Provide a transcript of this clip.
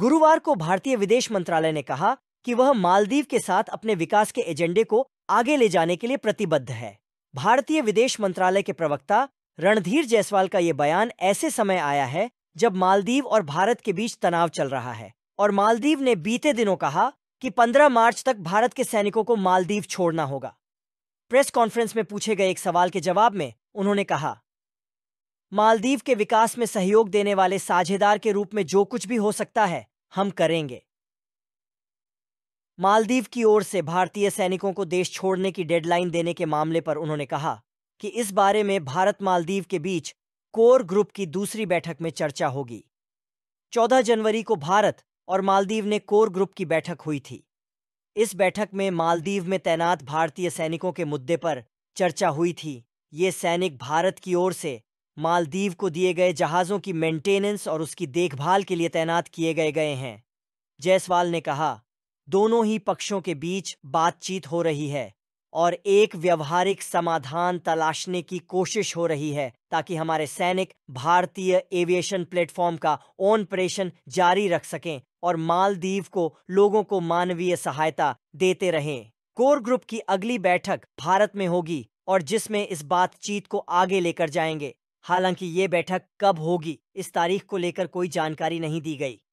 गुरुवार को भारतीय विदेश मंत्रालय ने कहा कि वह मालदीव के साथ अपने विकास के एजेंडे को आगे ले जाने के लिए प्रतिबद्ध है भारतीय विदेश मंत्रालय के प्रवक्ता रणधीर जायसवाल का ये बयान ऐसे समय आया है जब मालदीव और भारत के बीच तनाव चल रहा है और मालदीव ने बीते दिनों कहा कि 15 मार्च तक भारत के सैनिकों को मालदीव छोड़ना होगा प्रेस कॉन्फ्रेंस में पूछे गए एक सवाल के जवाब में उन्होंने कहा मालदीव के विकास में सहयोग देने वाले साझेदार के रूप में जो कुछ भी हो सकता है हम करेंगे मालदीव की ओर से भारतीय सैनिकों को देश छोड़ने की डेडलाइन देने के मामले पर उन्होंने कहा कि इस बारे में भारत मालदीव के बीच कोर ग्रुप की दूसरी बैठक में चर्चा होगी 14 जनवरी को भारत और मालदीव ने कोर ग्रुप की बैठक हुई थी इस बैठक में मालदीव में तैनात भारतीय सैनिकों के मुद्दे पर चर्चा हुई थी ये सैनिक भारत की ओर से मालदीव को दिए गए जहाज़ों की मेंटेनेंस और उसकी देखभाल के लिए तैनात किए गए गए हैं जायसवाल ने कहा दोनों ही पक्षों के बीच बातचीत हो रही है और एक व्यवहारिक समाधान तलाशने की कोशिश हो रही है ताकि हमारे सैनिक भारतीय एविएशन प्लेटफॉर्म का ऑनपरेशन ऑपरेशन जारी रख सकें और मालदीव को लोगों को मानवीय सहायता देते रहें कोर ग्रुप की अगली बैठक भारत में होगी और जिसमें इस बातचीत को आगे लेकर जाएंगे हालांकि ये बैठक कब होगी इस तारीख को लेकर कोई जानकारी नहीं दी गई